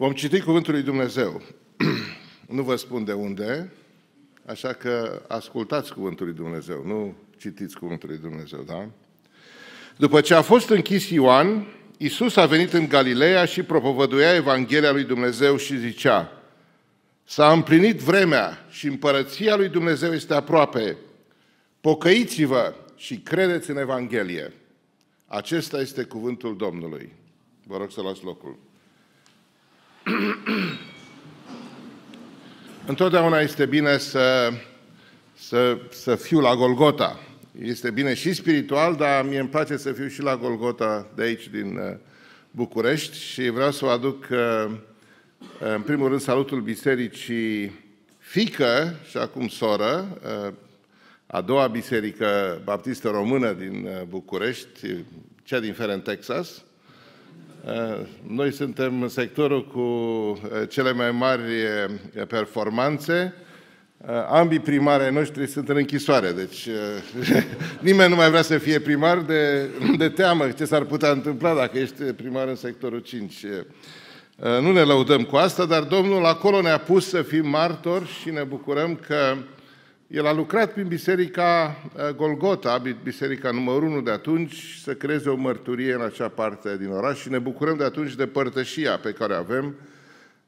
Vom citi Cuvântul lui Dumnezeu. nu vă spun de unde, așa că ascultați Cuvântul lui Dumnezeu, nu citiți Cuvântul lui Dumnezeu, da? După ce a fost închis Ioan, Iisus a venit în Galileea și propovăduia Evanghelia lui Dumnezeu și zicea, S-a împlinit vremea și împărăția lui Dumnezeu este aproape. Pocăiți-vă și credeți în Evanghelie. Acesta este cuvântul Domnului. Vă rog să luați locul. Întotdeauna este bine să, să, să fiu la Golgota. Este bine și spiritual, dar mie îmi place să fiu și la Golgota de aici, din uh, București. Și vreau să o aduc, uh, uh, în primul rând, salutul bisericii fică și acum soră, a doua biserică baptistă română din București, cea din Ferent, Texas, Uh, noi suntem sectorul cu uh, cele mai mari uh, performanțe. Ambii primari ai noștri sunt în închisoare, deci nimeni nu mai vrea să fie primar de, de teamă ce s-ar putea întâmpla dacă ești primar în sectorul 5. Nu ne lăudăm cu asta, dar Domnul acolo ne-a pus să fim martori și ne bucurăm că uh, el a lucrat prin Biserica uh, Golgota, biserica numărul 1 de atunci, să creeze o mărturie în acea parte din oraș și ne bucurăm de atunci de părtășia pe care avem.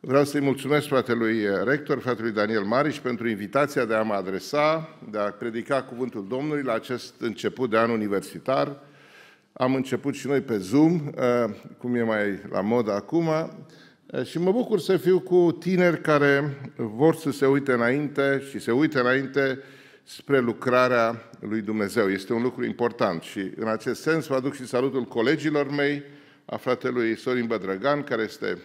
Vreau să-i mulțumesc fratelui uh, rector, fratelui Daniel Mariș, pentru invitația de a mă adresa, de a predica Cuvântul Domnului la acest început de an universitar. Am început și noi pe Zoom, uh, cum e mai la mod acum, și mă bucur să fiu cu tineri care vor să se uite înainte și se uite înainte spre lucrarea lui Dumnezeu. Este un lucru important și în acest sens vă aduc și salutul colegilor mei, a fratelui Sorin Bădrăgan, care este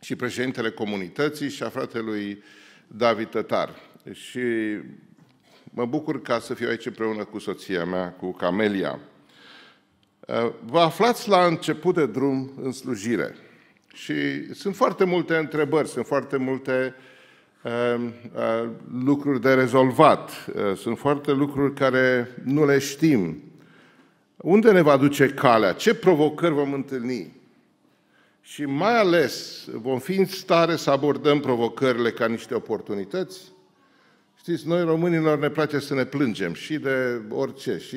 și președintele comunității, și a fratelui David Tătar. Și mă bucur ca să fiu aici împreună cu soția mea, cu Camelia. Vă aflați la început de drum în slujire. Și sunt foarte multe întrebări, sunt foarte multe uh, uh, lucruri de rezolvat, uh, sunt foarte lucruri care nu le știm. Unde ne va duce calea? Ce provocări vom întâlni? Și mai ales vom fi în stare să abordăm provocările ca niște oportunități? Știți, noi românilor ne place să ne plângem și de orice, și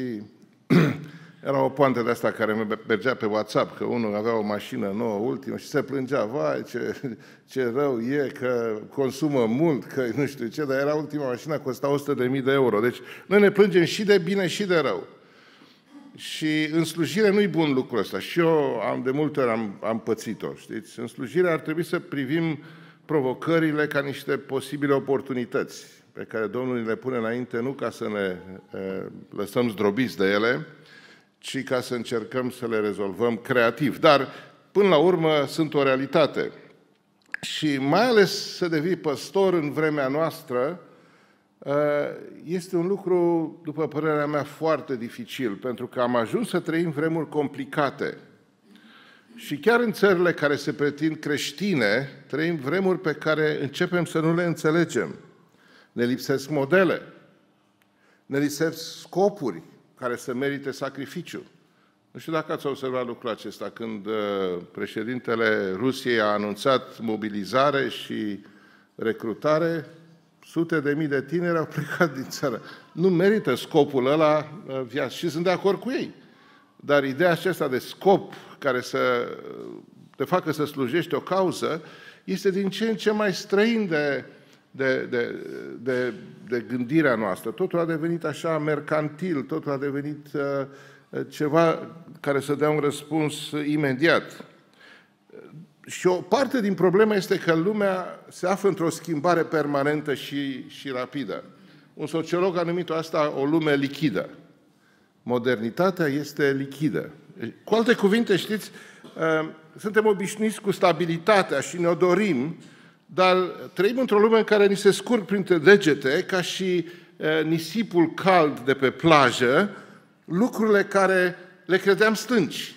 Era o poantă de asta care mergea pe WhatsApp, că unul avea o mașină nouă, ultimă, și se plângea, vai, ce, ce rău e, că consumă mult, că nu știu ce, dar era ultima mașină, costa 100.000 de euro. Deci noi ne plângem și de bine și de rău. Și în slujire nu-i bun lucrul ăsta. Și eu am, de multe ori am, am pățit-o, știți? În slujire ar trebui să privim provocările ca niște posibile oportunități pe care Domnul le pune înainte, nu ca să ne e, eh, lăsăm zdrobiți de ele, ci ca să încercăm să le rezolvăm creativ. Dar, până la urmă, sunt o realitate. Și mai ales să devii păstor în vremea noastră ă, este un lucru, după părerea mea, foarte dificil, pentru că am ajuns să trăim vremuri complicate. Și chiar în țările care se pretind creștine, trăim vremuri pe care începem să nu le înțelegem. Ne lipsesc modele, ne lipsesc scopuri, care să merite sacrificiu. Nu știu dacă ați observat lucrul acesta, când uh, președintele Rusiei a anunțat mobilizare și recrutare, sute de mii de tineri au plecat din țară. Nu merită scopul ăla uh, viață și sunt de acord cu ei. Dar ideea aceasta de scop care să te uh, facă să slujești o cauză este din ce în ce mai străin de de, de, de, de gândirea noastră. Totul a devenit așa mercantil, totul a devenit uh, ceva care să dea un răspuns imediat. Și o parte din problemă este că lumea se află într-o schimbare permanentă și, și rapidă. Un sociolog a numit asta o lume lichidă. Modernitatea este lichidă. Cu alte cuvinte, știți, uh, suntem obișnuiți cu stabilitatea și ne-o dorim, dar trăim într-o lume în care ni se scurg printre degete, ca și nisipul cald de pe plajă, lucrurile care le credeam stânci.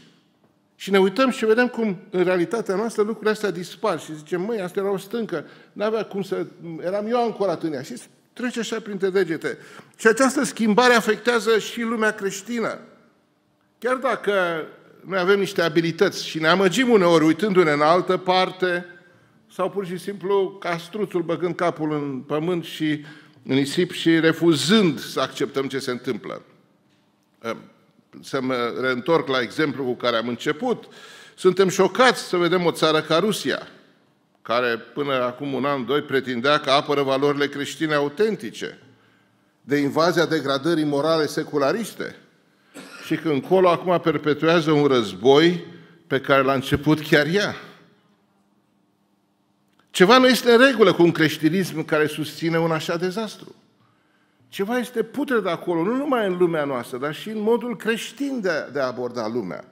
Și ne uităm și vedem cum în realitatea noastră lucrurile astea dispar și zicem, măi, asta era o stâncă, n-avea cum să... Eram eu ancorat în ea și trece așa printre degete. Și această schimbare afectează și lumea creștină. Chiar dacă noi avem niște abilități și ne amăgim uneori uitându-ne în altă parte, sau pur și simplu castruțul băgând capul în pământ și în nisip și refuzând să acceptăm ce se întâmplă. Ehm, să mă eh, reîntorc la exemplu cu care am început. Suntem șocați să vedem o țară ca Rusia, care până acum un an, doi, pretindea că apără valorile creștine autentice, de invazia degradării morale seculariste. Și că încolo acum perpetuează un război pe care l-a început chiar ea. Ceva nu este în regulă cu un creștinism care susține un așa dezastru. Ceva este de acolo, nu numai în lumea noastră, dar și în modul creștin de, de a aborda lumea.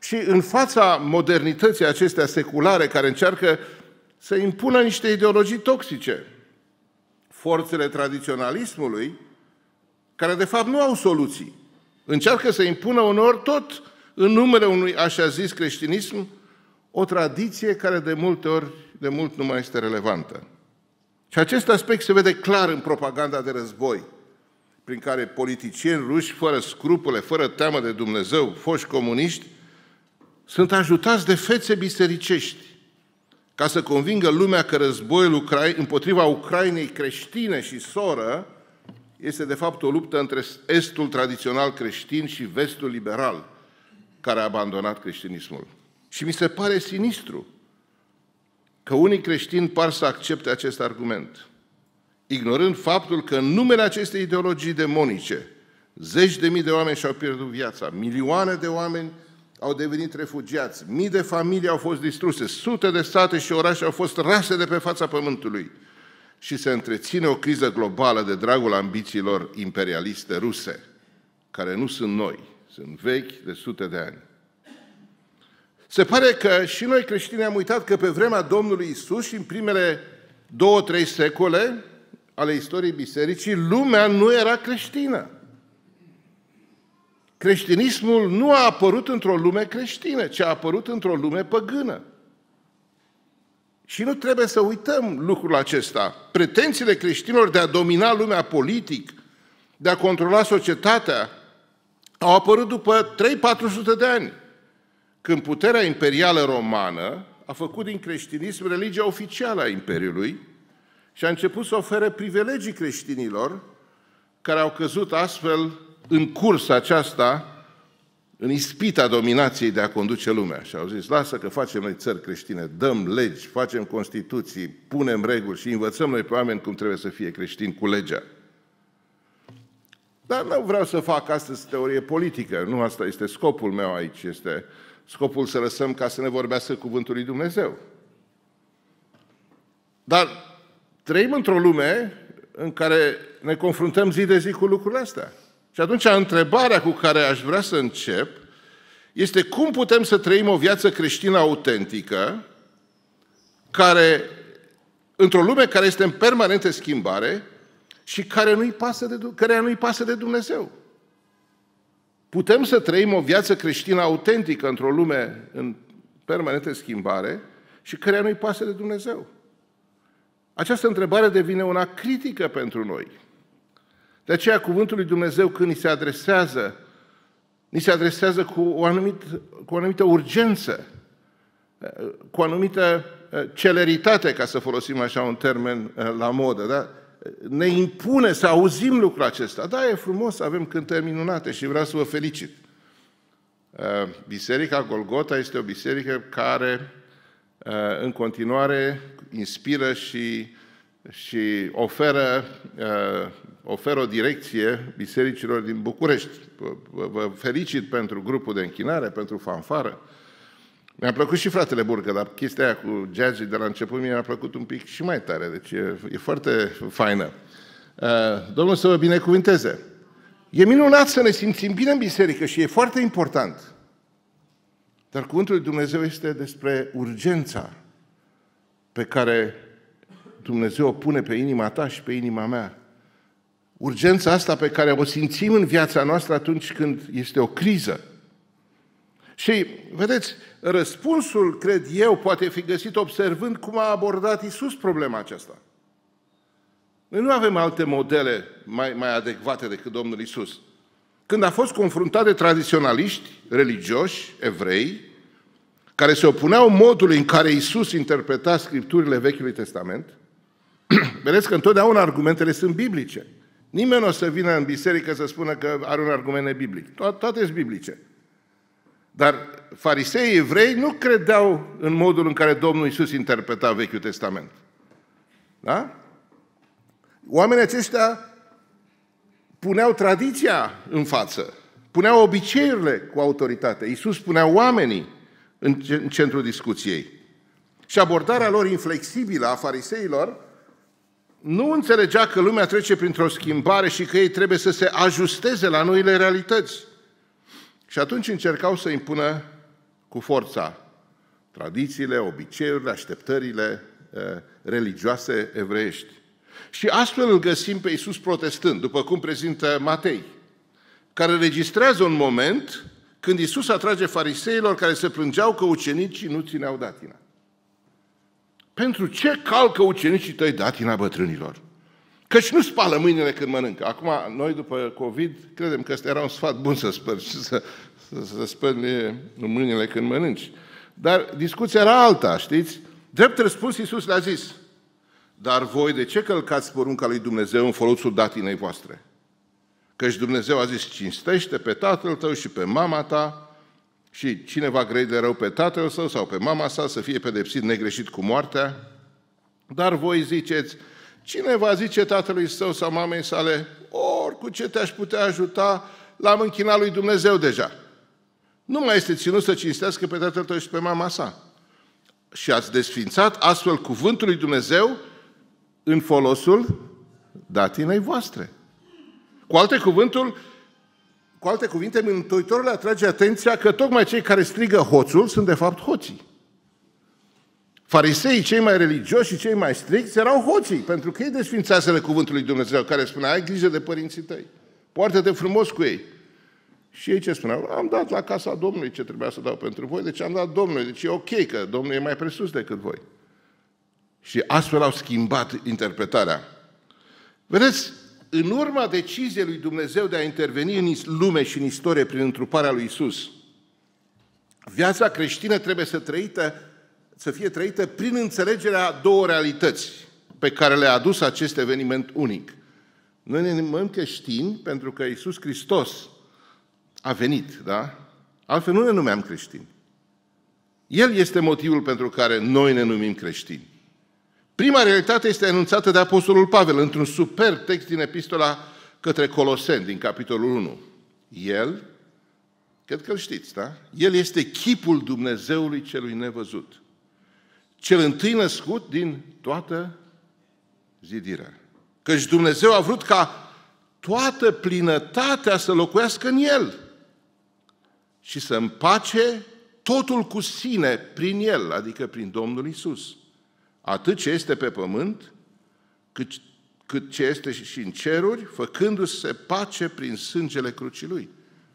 Și în fața modernității acestea seculare care încearcă să impună niște ideologii toxice, forțele tradiționalismului, care de fapt nu au soluții, încearcă să impună unor tot în numele unui așa zis creștinism, o tradiție care de multe ori de mult nu mai este relevantă. Și acest aspect se vede clar în propaganda de război, prin care politicieni ruși fără scrupule, fără teamă de Dumnezeu, foști comuniști, sunt ajutați de fețe bisericești ca să convingă lumea că războiul Ucrai, împotriva Ucrainei creștine și soră este de fapt o luptă între estul tradițional creștin și vestul liberal, care a abandonat creștinismul. Și mi se pare sinistru că unii creștini par să accepte acest argument, ignorând faptul că în numele acestei ideologii demonice, zeci de mii de oameni și-au pierdut viața, milioane de oameni au devenit refugiați, mii de familii au fost distruse, sute de state și orașe au fost rase de pe fața pământului și se întreține o criză globală de dragul ambițiilor imperialiste ruse, care nu sunt noi, sunt vechi de sute de ani. Se pare că și noi creștini am uitat că pe vremea Domnului Isus și în primele două, trei secole ale istoriei bisericii, lumea nu era creștină. Creștinismul nu a apărut într-o lume creștină, ci a apărut într-o lume păgână. Și nu trebuie să uităm lucrul acesta. Pretențiile creștinilor de a domina lumea politic, de a controla societatea, au apărut după 3-400 de ani când puterea imperială romană a făcut din creștinism religia oficială a Imperiului și a început să ofere privilegii creștinilor care au căzut astfel în cursa aceasta, în ispita dominației de a conduce lumea. Și au zis, lasă că facem noi țări creștine, dăm legi, facem constituții, punem reguli și învățăm noi pe oameni cum trebuie să fie creștini cu legea. Dar nu vreau să fac astăzi teorie politică, nu asta este scopul meu aici, este uh, scopul să lăsăm ca să ne vorbească cuvântul lui Dumnezeu. Dar trăim într-o lume în care ne confruntăm zi de zi cu lucrurile astea. Și atunci întrebarea cu care aș vrea să încep este cum putem să trăim o viață creștină autentică care, într-o lume care este în permanentă schimbare și care nu-i pasă de, care nu-i pasă de Dumnezeu. Putem să trăim o viață creștină autentică într-o lume în permanentă schimbare și care nu-i pasă de Dumnezeu. Această întrebare devine una critică pentru noi. De aceea, cuvântul lui Dumnezeu, când ni se adresează, ni se adresează cu o, anumit, cu o anumită urgență, cu o anumită eh, celeritate, ca să folosim așa un termen eh, la modă, da? ne impune să auzim lucrul acesta. Da, e frumos, avem cântări minunate și vreau să vă felicit. Uh, Biserica Golgota este o biserică care uh, în continuare inspiră și, și oferă, uh, oferă o direcție bisericilor din București. Vă felicit pentru grupul de închinare, pentru fanfară, mi-a plăcut și fratele Burcă, dar chestia aia cu jazz de la început mi-a plăcut un pic și mai tare, deci e, e foarte faină. Uh, Domnul să vă binecuvinteze. E minunat să ne simțim bine în biserică și e foarte important. Dar cuvântul lui Dumnezeu este despre urgența pe care Dumnezeu o pune pe inima ta și pe inima mea. Urgența asta pe care o simțim în viața noastră atunci când este o criză. Și, vedeți, răspunsul, cred eu, poate fi găsit observând cum a abordat Isus problema aceasta. Noi nu avem alte modele mai, mai adecvate decât Domnul Isus. Când a fost confruntat de tradiționaliști religioși, evrei, care se opuneau modului în care Isus interpreta scripturile Vechiului Testament, vedeți că întotdeauna argumentele sunt biblice. Nimeni nu o să vină în biserică să spună că are un argument nebiblic. To- toate sunt biblice. Dar fariseii evrei nu credeau în modul în care Domnul Iisus interpreta Vechiul Testament. Da? Oamenii aceștia puneau tradiția în față, puneau obiceiurile cu autoritate. Iisus punea oamenii în centrul discuției. Și abordarea lor inflexibilă a fariseilor nu înțelegea că lumea trece printr-o schimbare și că ei trebuie să se ajusteze la noile realități. Și atunci încercau să impună cu forța tradițiile, obiceiurile, așteptările eh, religioase evreiești. Și astfel îl găsim pe Iisus protestând, după cum prezintă Matei, care registrează un moment când Iisus atrage fariseilor care se plângeau că ucenicii nu țineau datina. Pentru ce calcă ucenicii tăi datina bătrânilor? Căci nu spală mâinile când mănâncă. Acum, noi după COVID, credem că ăsta era un sfat bun să speli, să, să, să spăli mâinile când mănânci. Dar discuția era alta, știți? Drept răspuns, Iisus le-a zis, dar voi de ce călcați porunca lui Dumnezeu în folosul datinei voastre? Căci Dumnezeu a zis, cinstește pe tatăl tău și pe mama ta și cine va grei de rău pe tatăl său sau pe mama sa să fie pedepsit negreșit cu moartea. Dar voi ziceți, Cine va zice tatălui său sau mamei sale, ori cu ce te-aș putea ajuta, l-am închinat lui Dumnezeu deja. Nu mai este ținut să cinstească pe tatăl tău și pe mama sa. Și ați desfințat astfel cuvântul lui Dumnezeu în folosul datinei voastre. Cu alte cuvântul, cu alte cuvinte, Mântuitorul le atrage atenția că tocmai cei care strigă hoțul sunt de fapt hoții. Fariseii cei mai religioși și cei mai stricți erau hoții, pentru că ei desfințaseră cuvântul lui Dumnezeu, care spunea, ai grijă de părinții tăi, poartă-te frumos cu ei. Și ei ce spuneau? Am dat la casa Domnului ce trebuia să dau pentru voi, deci am dat Domnului, deci e ok că Domnul e mai presus decât voi. Și astfel au schimbat interpretarea. Vedeți, în urma deciziei lui Dumnezeu de a interveni în lume și în istorie prin întruparea lui Isus, viața creștină trebuie să trăită să fie trăită prin înțelegerea două realități pe care le-a adus acest eveniment unic. Noi ne numim creștini pentru că Iisus Hristos a venit, da? Altfel nu ne numeam creștini. El este motivul pentru care noi ne numim creștini. Prima realitate este anunțată de Apostolul Pavel într-un superb text din epistola către Coloseni, din capitolul 1. El, cred că știți, da? El este chipul Dumnezeului celui nevăzut cel întâi născut din toată zidirea. Căci Dumnezeu a vrut ca toată plinătatea să locuiască în el și să împace totul cu sine prin el, adică prin Domnul Isus. Atât ce este pe pământ, cât, cât ce este și în ceruri, făcându-se pace prin sângele crucii lui.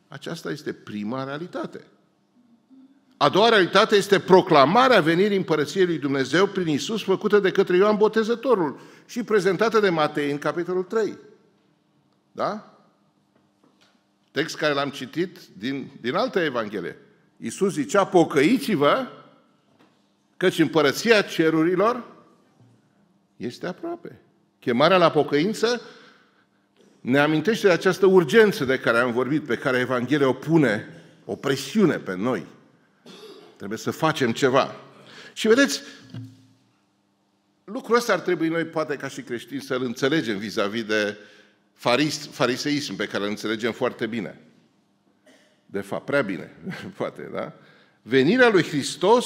Aceasta este prima realitate – a doua realitate este proclamarea venirii Împărăției lui Dumnezeu prin Isus, făcută de către Ioan Botezătorul și prezentată de Matei în capitolul 3. Da? Text care l-am citit din, din alte evanghelie. Isus zicea, pocăiți-vă, căci împărăția cerurilor este aproape. Chemarea la pocăință ne amintește de această urgență de care am vorbit, pe care Evanghelia o pune, o presiune pe noi. Trebuie să facem ceva. Și vedeți, lucrul ăsta ar trebui noi, poate ca și creștini, să-l înțelegem vis-a-vis de faris, fariseism pe care îl înțelegem foarte bine. De fapt, prea bine, poate, da? Venirea lui Hristos,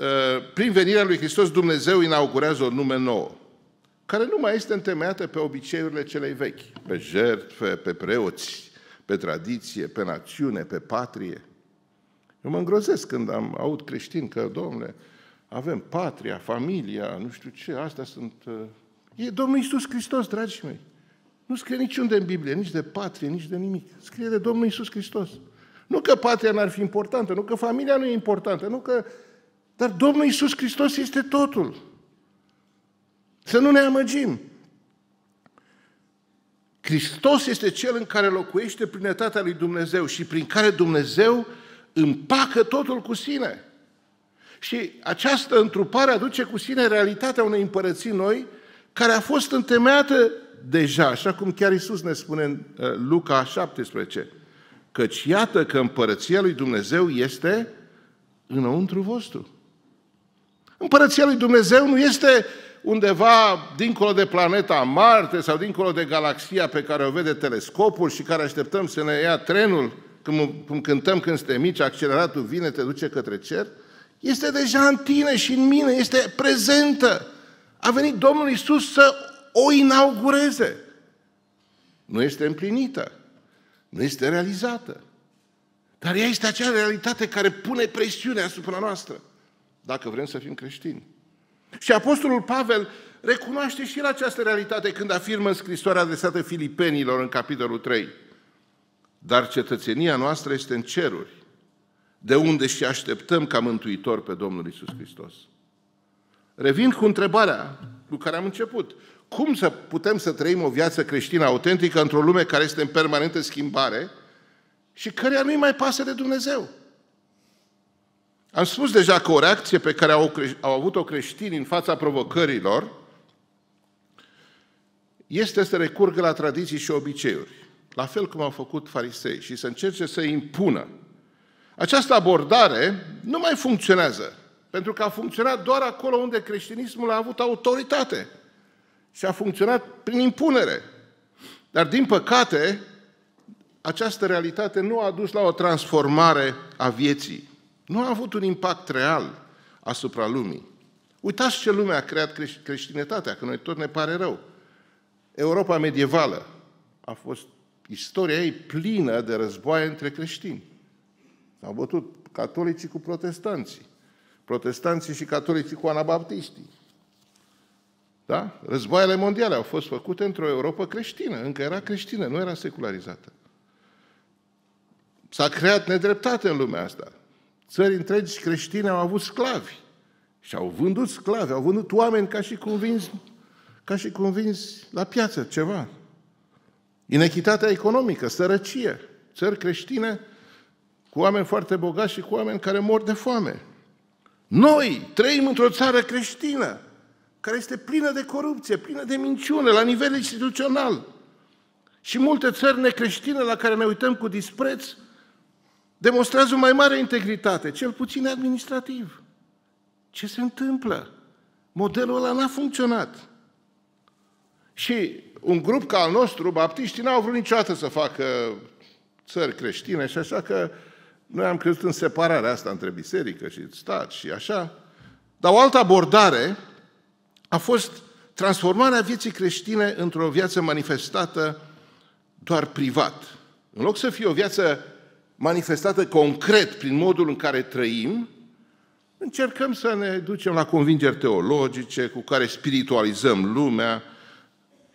ă, prin venirea lui Hristos, Dumnezeu inaugurează o nume nouă, care nu mai este întemeiată pe obiceiurile celei vechi, pe jertfe, pe preoți, pe tradiție, pe națiune, pe patrie – eu mă îngrozesc când am aud creștin că, domnule, avem patria, familia, nu știu ce, astea sunt... Uh, e Domnul Iisus Hristos, dragii mei. Nu scrie niciunde în Biblie, nici de patrie, nici de nimic. Scrie de Domnul Iisus Hristos. Nu că patria n-ar fi importantă, nu că familia nu e importantă, nu că... Dar Domnul Iisus Hristos este totul. Să nu ne amăgim. Hristos este Cel în care locuiește plinătatea lui Dumnezeu și prin care Dumnezeu împacă totul cu sine. Și această întrupare aduce cu sine realitatea unei împărății noi care a fost întemeiată deja, așa cum chiar Isus ne spune în uh, Luca 17, căci iată că împărăția lui Dumnezeu este înăuntru vostru. Împărăția lui Dumnezeu nu este undeva dincolo de planeta Marte sau dincolo de galaxia pe care o vede telescopul și care așteptăm să ne ia trenul, cum, cum cântăm când suntem mici, acceleratul vine, te duce către cer, este deja în tine și în mine, este prezentă. A venit Domnul Isus să o inaugureze. Nu este împlinită, nu este realizată. Dar ea este acea realitate care pune presiune asupra noastră, dacă vrem să fim creștini. Și Apostolul Pavel recunoaște și el această realitate când afirmă în scrisoarea adresată Filipenilor în capitolul 3 dar cetățenia noastră este în ceruri, de unde și așteptăm ca mântuitor pe Domnul Isus Hristos. Revin cu întrebarea cu care am început. Cum să putem să trăim o viață creștină autentică într-o lume care este în permanentă schimbare și căreia nu-i mai pasă de Dumnezeu? Am spus deja că o reacție pe care au, au avut-o creștinii în fața provocărilor este să recurgă la tradiții și obiceiuri la fel cum au făcut farisei, și să încerce să impună. Această abordare nu mai funcționează, pentru că a funcționat doar acolo unde creștinismul a avut autoritate și a funcționat prin impunere. Dar, din păcate, această realitate nu a dus la o transformare a vieții. Nu a avut un impact real asupra lumii. Uitați ce lume a creat creștinătatea, că noi tot ne pare rău. Europa medievală a fost istoria ei plină de războaie între creștini. S-au bătut catolicii cu protestanții, protestanții și catolicii cu anabaptiștii. Da? Războaiele mondiale au fost făcute într-o Europa creștină, încă era creștină, nu era secularizată. S-a creat nedreptate în lumea asta. Țări întregi creștine au avut sclavi și au vândut sclavi, au vândut oameni ca și convins, ca și convins la piață ceva. Inechitatea economică, sărăcie, țări creștine cu oameni foarte bogați și cu oameni care mor de foame. Noi trăim într-o țară creștină care este plină de corupție, plină de minciune la nivel instituțional. Și multe țări necreștine la care ne uităm cu dispreț demonstrează o mai mare integritate, cel puțin administrativ. Ce se întâmplă? Modelul ăla n-a funcționat. Și un grup ca al nostru, baptiștii, n-au vrut niciodată să facă țări creștine și așa că noi am crezut în separarea asta între biserică și stat și așa. Dar o altă abordare a fost transformarea vieții creștine într-o viață manifestată doar privat. În loc să fie o viață manifestată concret prin modul în care trăim, încercăm să ne ducem la convingeri teologice cu care spiritualizăm lumea,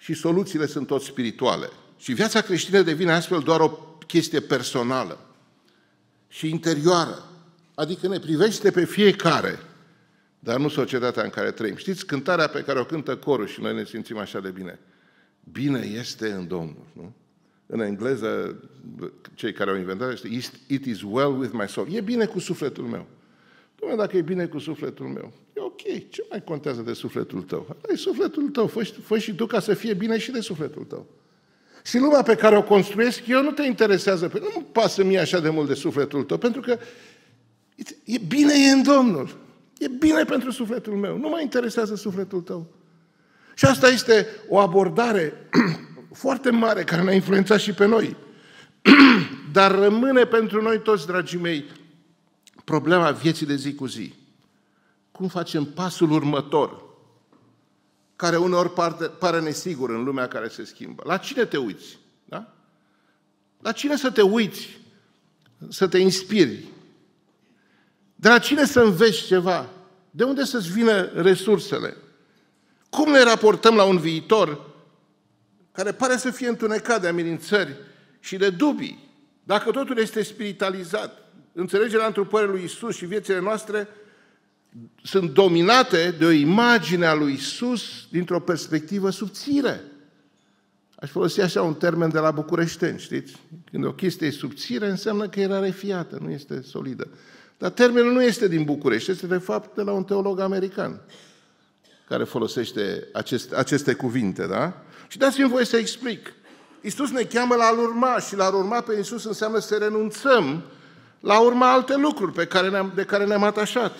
și soluțiile sunt tot spirituale. Și viața creștină devine astfel doar o chestie personală și interioară. Adică ne privește pe fiecare, dar nu societatea în care trăim. Știți, cântarea pe care o cântă corul și noi ne simțim așa de bine. Bine este în Domnul, nu? În engleză, cei care au inventat este It is well with my soul. E bine cu sufletul meu. Dom'le, dacă e bine cu sufletul meu, ok, ce mai contează de sufletul tău? Ai sufletul tău, fă, fă și tu ca să fie bine și de sufletul tău. Și lumea pe care o construiesc eu nu te interesează, pe nu pasă mie așa de mult de sufletul tău, pentru că e bine e în Domnul. E bine pentru sufletul meu, nu mă interesează sufletul tău. Și asta este o abordare foarte mare care ne-a influențat și pe noi. Dar rămâne pentru noi toți, dragii mei, problema vieții de zi cu zi cum facem pasul următor, care uneori pare, pare nesigur în lumea care se schimbă. La cine te uiți? Da? La cine să te uiți? Să te inspiri? De la cine să înveți ceva? De unde să-ți vină resursele? Cum ne raportăm la un viitor care pare să fie întunecat de amenințări și de dubii? Dacă totul este spiritualizat, înțelegerea întrupării lui Isus și viețile noastre – sunt dominate de o imagine a lui Isus dintr-o perspectivă subțire. Aș folosi așa un termen de la bucureșteni, știți? Când o chestie e subțire, înseamnă că era refiată, nu este solidă. Dar termenul nu este din București, este de fapt de la un teolog american care folosește acest, aceste cuvinte, da? Și dați-mi voie să explic. Iisus ne cheamă la urma și la urma pe Iisus înseamnă să renunțăm la urma alte lucruri pe care ne-am, de care ne-am atașat.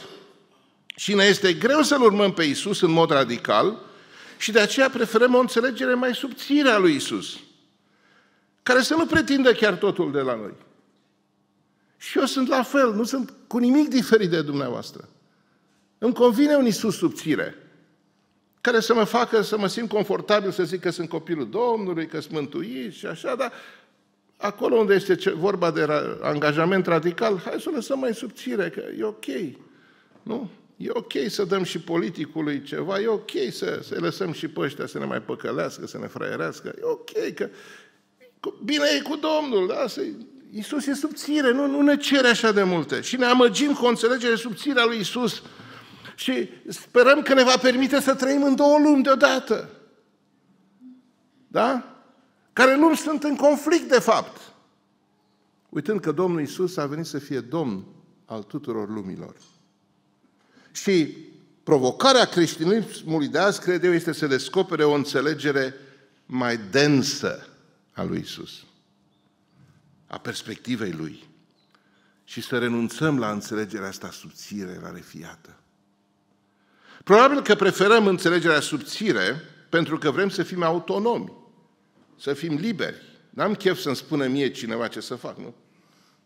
Și ne este greu să-L urmăm pe Isus în mod radical și de aceea preferăm o înțelegere mai subțire a lui Isus, care să nu pretindă chiar totul de la noi. Și eu sunt la fel, nu sunt cu nimic diferit de dumneavoastră. Îmi convine un Isus subțire, care să mă facă să mă simt confortabil, să zic că sunt copilul Domnului, că sunt mântuit și așa, dar acolo unde este vorba de angajament radical, hai să o lăsăm mai subțire, că e ok. Nu? E ok să dăm și politicului ceva, e ok să, să lăsăm și pe ăștia să ne mai păcălească, să ne fraierească, e ok că... Bine e cu Domnul, da? Iisus e subțire, nu, nu ne cere așa de multe. Și ne amăgim cu înțelegerea subțirea lui Iisus și sperăm că ne va permite să trăim în două lumi deodată. Da? Care nu sunt în conflict, de fapt. Uitând că Domnul Iisus a venit să fie Domn al tuturor lumilor. Și provocarea creștinismului de azi, cred eu, este să descopere o înțelegere mai densă a lui Isus, a perspectivei lui. Și să renunțăm la înțelegerea asta subțire, la refiată. Probabil că preferăm înțelegerea subțire pentru că vrem să fim autonomi, să fim liberi. N-am chef să-mi spună mie cineva ce să fac, nu?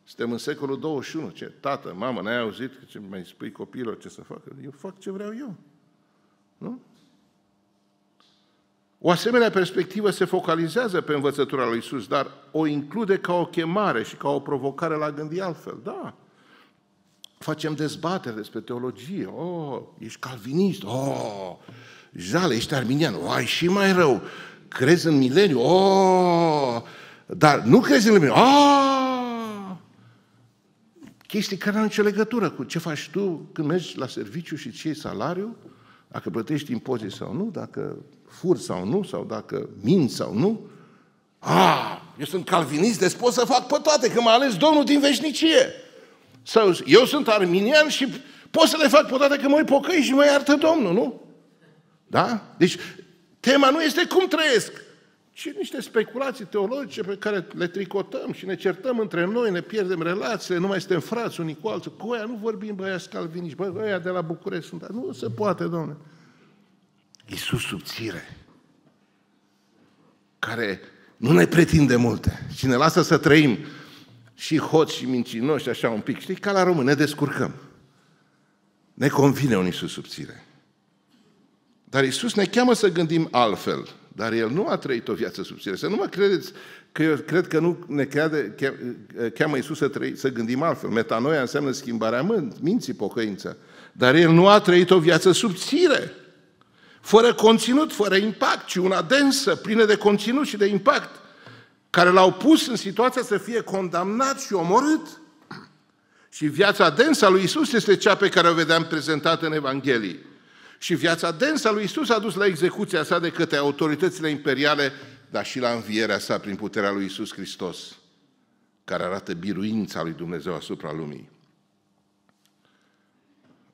Suntem în secolul 21. Ce? Tată, mamă, n-ai auzit că ce mai spui copiilor ce să facă? Eu fac ce vreau eu. Nu? O asemenea perspectivă se focalizează pe învățătura lui Isus, dar o include ca o chemare și ca o provocare la gândi altfel. Da. Facem dezbateri despre teologie. Oh, ești calvinist. Oh, jale, ești arminian. oh, ai și mai rău. Crezi în mileniu. Oh, dar nu crezi în mileniu. Oh, chestii care nu au nicio legătură cu ce faci tu când mergi la serviciu și ce salariu, dacă plătești impozite sau nu, dacă fur sau nu, sau dacă minți sau nu. A, eu sunt calvinist, deci pot să fac pe toate, că m-a ales Domnul din veșnicie. Sau eu sunt arminian și pot să le fac pe toate că mă pocăi și mă iartă Domnul, nu? Da? Deci tema nu este cum trăiesc, ci niște speculații teologice pe care le tricotăm și ne certăm între noi, ne pierdem relațiile, nu mai suntem frați unii cu alții. Cu aia nu vorbim, băia scalvinici, bă, aia de la București sunt. Nu se poate, domnule. Iisus subțire, care nu ne pretinde multe și ne lasă să trăim și hoți și mincinoși așa un pic. Știi, ca la român, ne descurcăm. Ne convine un Iisus subțire. Dar Iisus ne cheamă să gândim altfel, dar el nu a trăit o viață subțire. Să nu mă credeți că eu cred că nu ne crede, cheamă Iisus să, trăi, să gândim altfel. Metanoia înseamnă schimbarea minții, pocăință. Dar el nu a trăit o viață subțire. Fără conținut, fără impact, ci una densă, plină de conținut și de impact, care l-au pus în situația să fie condamnat și omorât. Și viața densă a lui Isus este cea pe care o vedeam prezentată în Evanghelie. Și viața densă a lui Isus a dus la execuția sa de către autoritățile imperiale, dar și la învierea sa prin puterea lui Isus Hristos, care arată biruința lui Dumnezeu asupra lumii.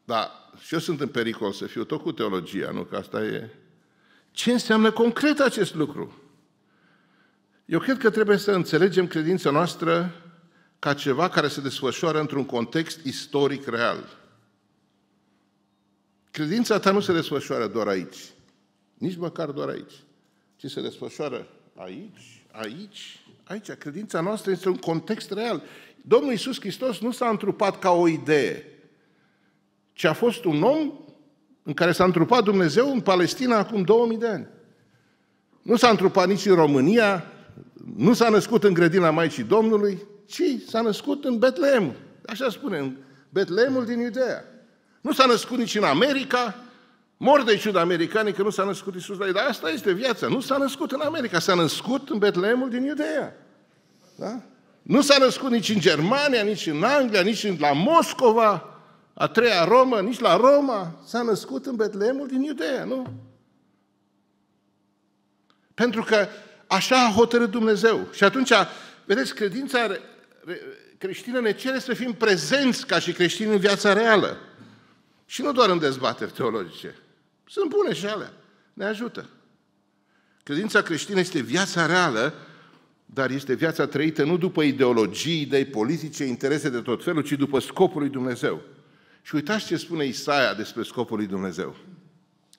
Dar și eu sunt în pericol să fiu tot cu teologia, nu? Că asta e... Ce înseamnă concret acest lucru? Eu cred că trebuie să înțelegem credința noastră ca ceva care se desfășoară într-un context istoric real. Credința ta nu se desfășoară doar aici, nici măcar doar aici, ci se desfășoară aici, aici, aici. Credința noastră este un context real. Domnul Iisus Hristos nu s-a întrupat ca o idee, ci a fost un om în care s-a întrupat Dumnezeu în Palestina acum 2000 de ani. Nu s-a întrupat nici în România, nu s-a născut în grădina Maicii Domnului, ci s-a născut în Betlehem. Așa spune, în Betleemul din Iudea. Nu s-a născut nici în America, mor de ciudă americanii că nu s-a născut Iisus la ei. Dar asta este viața. Nu s-a născut în America, s-a născut în Betleemul din Iudeea. Da? Nu s-a născut nici în Germania, nici în Anglia, nici la Moscova, a treia Romă, nici la Roma. S-a născut în Betleemul din Iudeea, nu? Pentru că așa a hotărât Dumnezeu. Și atunci, vedeți, credința creștină ne cere să fim prezenți ca și creștini în viața reală. Și nu doar în dezbateri teologice. Sunt bune și alea. Ne ajută. Credința creștină este viața reală, dar este viața trăită nu după ideologii, idei politice, interese de tot felul, ci după scopul lui Dumnezeu. Și uitați ce spune Isaia despre scopul lui Dumnezeu.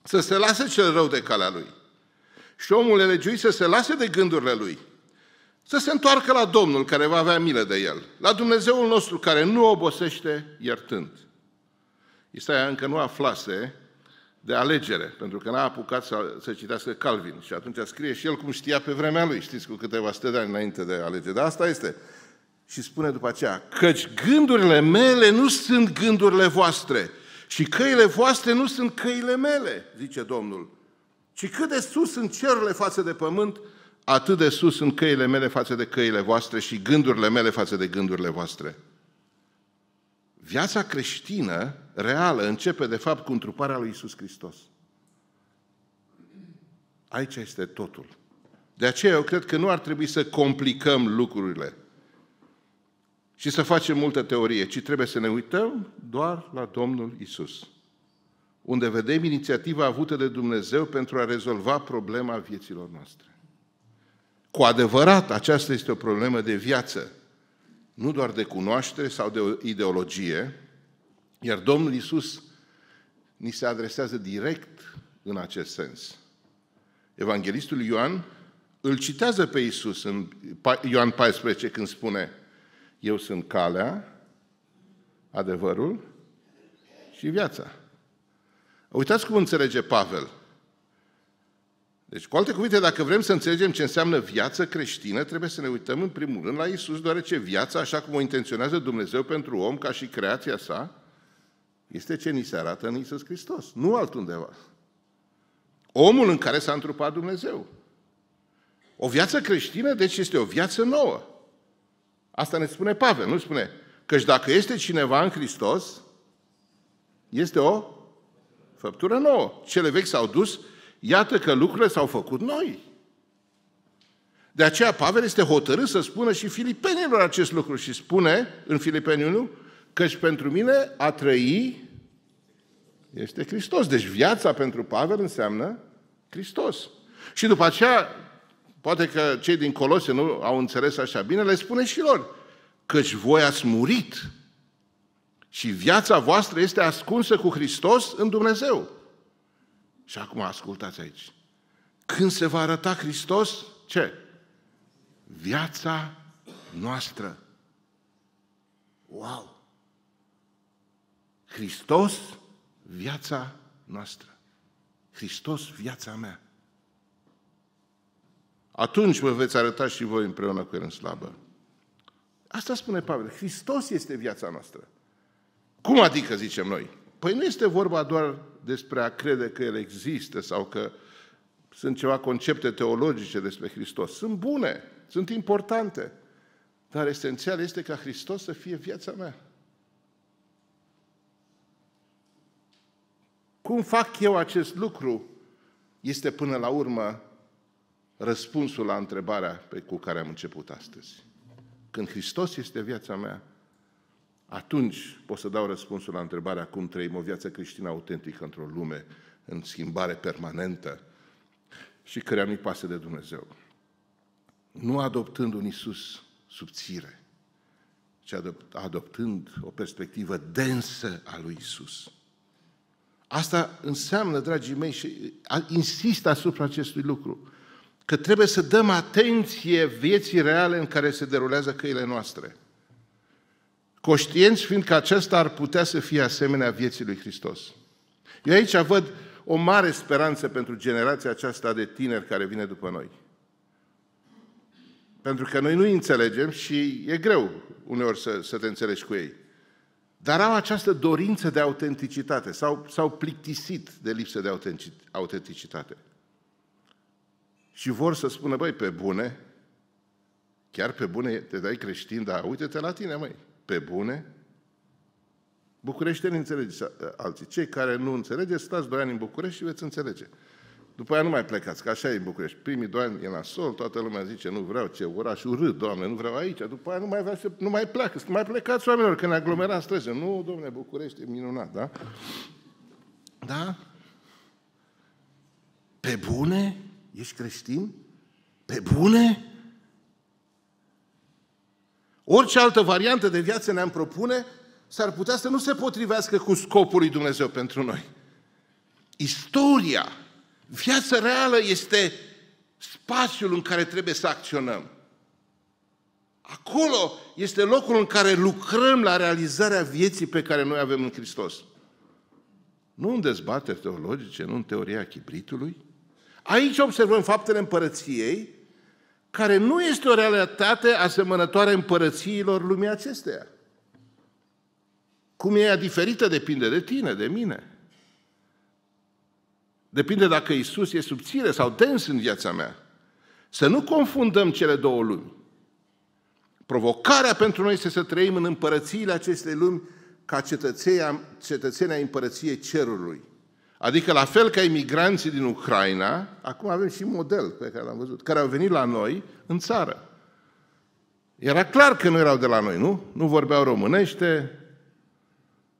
Să se lasă cel rău de calea lui. Și omul elegiui să se lase de gândurile lui. Să se întoarcă la Domnul care va avea milă de el. La Dumnezeul nostru care nu obosește iertând. Isaia încă nu aflase de alegere, pentru că n-a apucat să, să citească Calvin. Și atunci scrie și el cum știa pe vremea lui, știți, cu câteva sute de ani înainte de alegere. Dar asta este. Și spune după aceea, căci gândurile mele nu sunt gândurile voastre și căile voastre nu sunt căile mele, zice Domnul. Ci cât de sus sunt cerurile față de pământ, atât de sus sunt căile mele față de căile voastre și gândurile mele față de gândurile voastre. Viața creștină reală începe, de fapt, cu întruparea lui Isus Hristos. Aici este totul. De aceea eu cred că nu ar trebui să complicăm lucrurile și să facem multă teorie, ci trebuie să ne uităm doar la Domnul Isus, unde vedem inițiativa avută de Dumnezeu pentru a rezolva problema vieților noastre. Cu adevărat, aceasta este o problemă de viață nu doar de cunoaștere sau de ideologie, iar Domnul Isus ni se adresează direct în acest sens. Evanghelistul Ioan îl citează pe Isus în Ioan 14 când spune Eu sunt calea, adevărul și viața. Uitați cum înțelege Pavel – deci, cu alte cuvinte, dacă vrem să înțelegem ce înseamnă viață creștină, trebuie să ne uităm în primul rând la Isus, deoarece viața, așa cum o intenționează Dumnezeu pentru om, ca și creația sa, este ce ni se arată în Isus Hristos, nu altundeva. Omul în care s-a întrupat Dumnezeu. O viață creștină, deci, este o viață nouă. Asta ne spune Pavel, nu spune că dacă este cineva în Hristos, este o făptură nouă. Cele vechi s-au dus, Iată că lucrurile s-au făcut noi. De aceea Pavel este hotărât să spună și filipenilor acest lucru și spune în Filipeni 1 și pentru mine a trăi este Hristos. Deci viața pentru Pavel înseamnă Hristos. Și după aceea, poate că cei din Colose nu au înțeles așa bine, le spune și lor, căci voi ați murit și viața voastră este ascunsă cu Hristos în Dumnezeu. Și acum ascultați aici. Când se va arăta Hristos, ce? Viața noastră. Wow! Hristos, viața noastră. Hristos, viața mea. Atunci vă veți arăta și voi împreună cu el în slabă. Asta spune Pavel. Hristos este viața noastră. Cum adică, zicem noi? Păi nu este vorba doar despre a crede că El există sau că sunt ceva concepte teologice despre Hristos. Sunt bune, sunt importante, dar esențial este ca Hristos să fie viața mea. Cum fac eu acest lucru? Este până la urmă răspunsul la întrebarea pe cu care am început astăzi. Când Hristos este viața mea, atunci pot să dau răspunsul la întrebarea cum trăim o viață creștină autentică într-o lume în schimbare permanentă și care nu-i pasă de Dumnezeu. Nu adoptând un Isus subțire, ci adoptând o perspectivă densă a lui Isus. Asta înseamnă, dragii mei, și insist asupra acestui lucru, că trebuie să dăm atenție vieții reale în care se derulează căile noastre – Conștienți fiind că acesta ar putea să fie asemenea vieții lui Hristos. Eu aici văd o mare speranță pentru generația aceasta de tineri care vine după noi. Pentru că noi nu înțelegem și e greu uneori să, să te înțelegi cu ei. Dar au această dorință de autenticitate, s-au, s-au plictisit de lipsă de autenticitate. Și vor să spună, băi, pe bune, chiar pe bune te dai creștin, dar uite-te la tine, măi pe bune? Bucureștenii înțelegeți alții. Cei care nu înțelegeți, stați doi ani în București și veți înțelege. După aia nu mai plecați, că așa e în București. Primii doi ani e la sol, toată lumea zice, nu vreau ce oraș urât, doamne, nu vreau aici. După aia nu mai, vreau să, nu mai pleacă, nu mai plecați oamenilor, că ne aglomera străzi. Nu, domne, București e minunat, da? Da? Pe bune? Ești creștin? Pe bune? Orice altă variantă de viață ne-am propune, s-ar putea să nu se potrivească cu scopul lui Dumnezeu pentru noi. Istoria, viața reală este spațiul în care trebuie să acționăm. Acolo este locul în care lucrăm la realizarea vieții pe care noi avem în Hristos. Nu în dezbateri teologice, nu în teoria chibritului. Aici observăm faptele împărăției, care nu este o realitate asemănătoare împărățiilor lumii acesteia. Cum e ea diferită depinde de tine, de mine. Depinde dacă Isus e subțire sau dens în viața mea. Să nu confundăm cele două lumi. Provocarea pentru noi este să trăim în împărățiile acestei lumi ca cetățenia, ai împărăției cerului. Adică la fel ca imigranții din Ucraina, acum avem și model pe care l-am văzut, care au venit la noi în țară. Era clar că nu erau de la noi, nu? Nu vorbeau românește,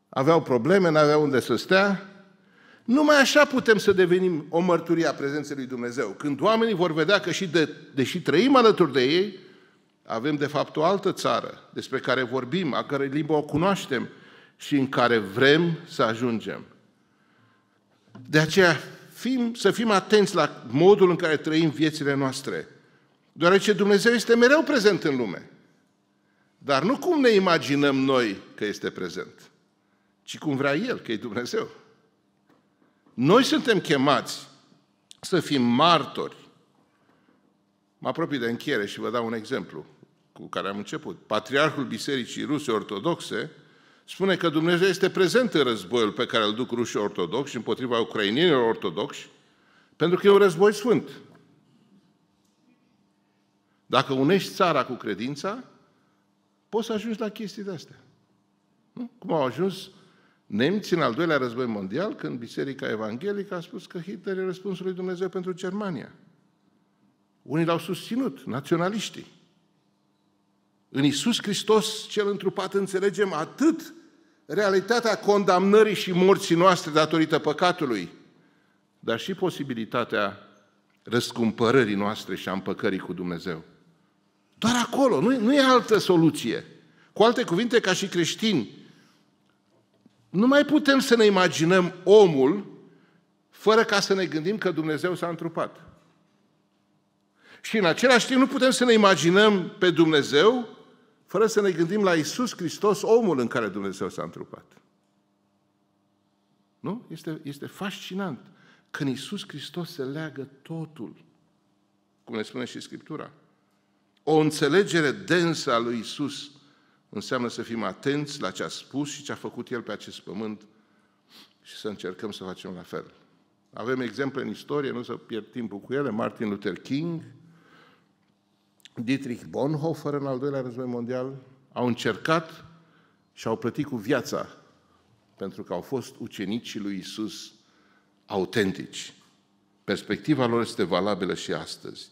aveau probleme, nu aveau unde să stea. Numai așa putem să devenim o mărturie a prezenței lui Dumnezeu. Când oamenii vor vedea că și de, deși trăim alături de ei, avem de fapt o altă țară despre care vorbim, a cărei limbă o cunoaștem și în care vrem să ajungem. De aceea fim, să fim atenți la modul în care trăim viețile noastre, deoarece Dumnezeu este mereu prezent în lume. Dar nu cum ne imaginăm noi că este prezent, ci cum vrea El, că e Dumnezeu. Noi suntem chemați să fim martori. Mă apropii de încheiere și vă dau un exemplu cu care am început. Patriarhul Bisericii Ruse Ortodoxe spune că Dumnezeu este prezent în războiul pe care îl duc rușii ortodoxi împotriva ucrainienilor ortodoxi, pentru că e un război sfânt. Dacă unești țara cu credința, poți să ajungi la chestii de-astea. Nu? Cum au ajuns nemții în al doilea război mondial, când Biserica Evanghelică a spus că Hitler e răspunsul lui Dumnezeu pentru Germania. Unii l-au susținut, naționaliștii. În Isus Hristos cel întrupat înțelegem atât realitatea condamnării și morții noastre datorită păcatului, dar și posibilitatea răscumpărării noastre și a împăcării cu Dumnezeu. Doar acolo, nu, nu e altă soluție. Cu alte cuvinte, ca și creștini, nu mai putem să ne imaginăm omul fără ca să ne gândim că Dumnezeu s-a întrupat. Și în același timp nu putem să ne imaginăm pe Dumnezeu fără să ne gândim la Isus Hristos, omul în care Dumnezeu s-a întrupat. Nu? Este, este fascinant când Isus Hristos se leagă totul, cum ne spune și Scriptura. O înțelegere densă a lui Isus înseamnă să fim atenți la ce a spus și ce a făcut El pe acest pământ și să încercăm să facem la fel. Avem exemple în istorie, nu să pierd timpul cu ele, Martin Luther King, Dietrich Bonhoeffer în al doilea război mondial, au încercat și au plătit cu viața pentru că au fost ucenicii lui Isus autentici. Perspectiva lor este valabilă și astăzi.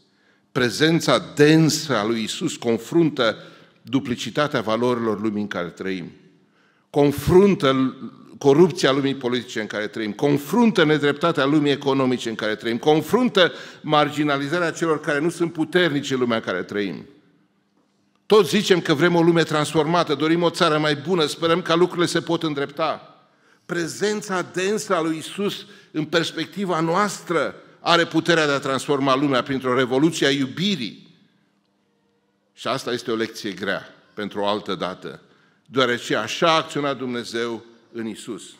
Prezența densă a lui Isus confruntă duplicitatea valorilor lumii în care trăim confruntă corupția lumii politice în care trăim, confruntă nedreptatea lumii economice în care trăim, confruntă marginalizarea celor care nu sunt puternici în lumea în care trăim. Toți zicem că vrem o lume transformată, dorim o țară mai bună, sperăm că lucrurile se pot îndrepta. Prezența densă a lui Isus în perspectiva noastră are puterea de a transforma lumea printr-o revoluție a iubirii. Și asta este o lecție grea pentru o altă dată deoarece așa a acționat Dumnezeu în Isus.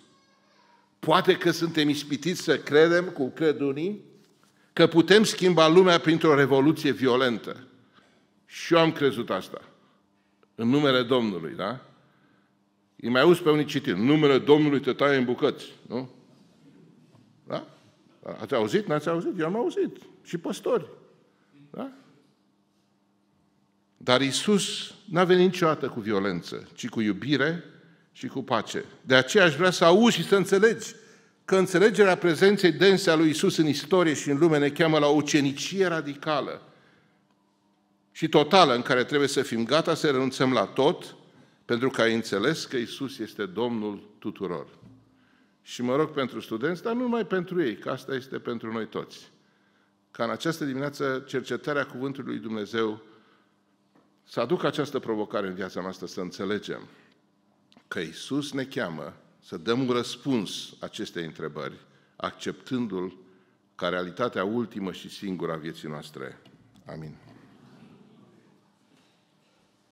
Poate că suntem ispitiți să credem, cu cred unii, că putem schimba lumea printr-o revoluție violentă. Și eu am crezut asta. În numele Domnului, da? Îi mai auzi pe unii citind, numele Domnului te taie în bucăți, nu? Da? Ați auzit? N-ați auzit? Eu am auzit. Și păstori. Da? Dar Isus n-a venit niciodată cu violență, ci cu iubire și cu pace. De aceea aș vrea să auzi și să înțelegi că înțelegerea prezenței dense a lui Isus în istorie și în lume ne cheamă la o ucenicie radicală și totală în care trebuie să fim gata să renunțăm la tot pentru că ai înțeles că Isus este Domnul tuturor. Și mă rog pentru studenți, dar nu numai pentru ei, că asta este pentru noi toți. Ca în această dimineață cercetarea Cuvântului Dumnezeu să aduc această provocare în viața noastră să înțelegem că Isus ne cheamă să dăm un răspuns acestei întrebări, acceptându-L ca realitatea ultimă și singură a vieții noastre. Amin.